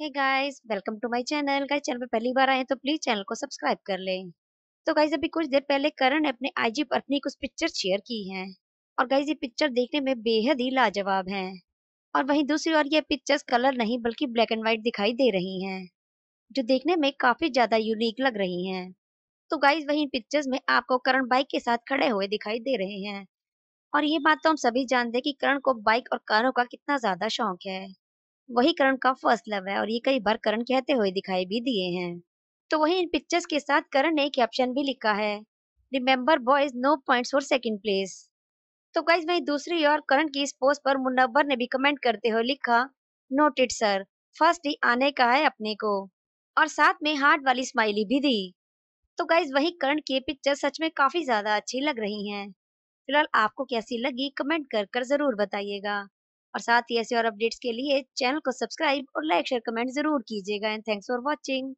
है guys welcome to my channel guys channel पर पहली बार आए तो प्लीज चैनल को सब्सक्राइब कर लें तो गाइस अभी कुछ देर पहले करण ने अपने आईजी पर अपनी कुछ पिक्चर शेयर की हैं और गाइस ये पिक्चर देखने में बेहद ही लाजवाब हैं और वहीं दूसरी ओर ये पिक्चर्स कलर नहीं बल्कि ब्लैक एंड व्हाइट दिखाई दे रही हैं जो देखने में काफी ज्यादा यूनिक लग रही हैं तो गाइज वही पिक्चर्स में आपको करण बाइक के साथ खड़े हुए दिखाई दे रहे हैं और ये बात तो हम सभी जानते हैं कि करण को बाइक और कारों का कितना ज्यादा शौक है वही करण का फर्स्ट लव है और ये कई बार करण कहते हुए दिखाई भी दिए हैं तो वही इन पिक्चर्स के साथ करण ने कैप्शन भी लिखा है remember boys no point for second place तो गाइज वही दूसरी और करण की इस पोस्ट पर मुन्नबर ने भी कमेंट करते हुए लिखा नोटेड सर फर्स्ट ही आने का है अपने को और साथ में हार्ट वाली स्माइली भी दी तो गाइज वही करण की पिक्चर सच में काफी ज्यादा अच्छी लग रही हैं फिलहाल आपको कैसी लगी कमेंट कर कर जरूर बताइएगा और साथ ही ऐसे और अपडेट्स के लिए चैनल को सब्सक्राइब और लाइक शेयर कमेंट जरूर कीजिएगा एंड थैंक्स फॉर वॉचिंग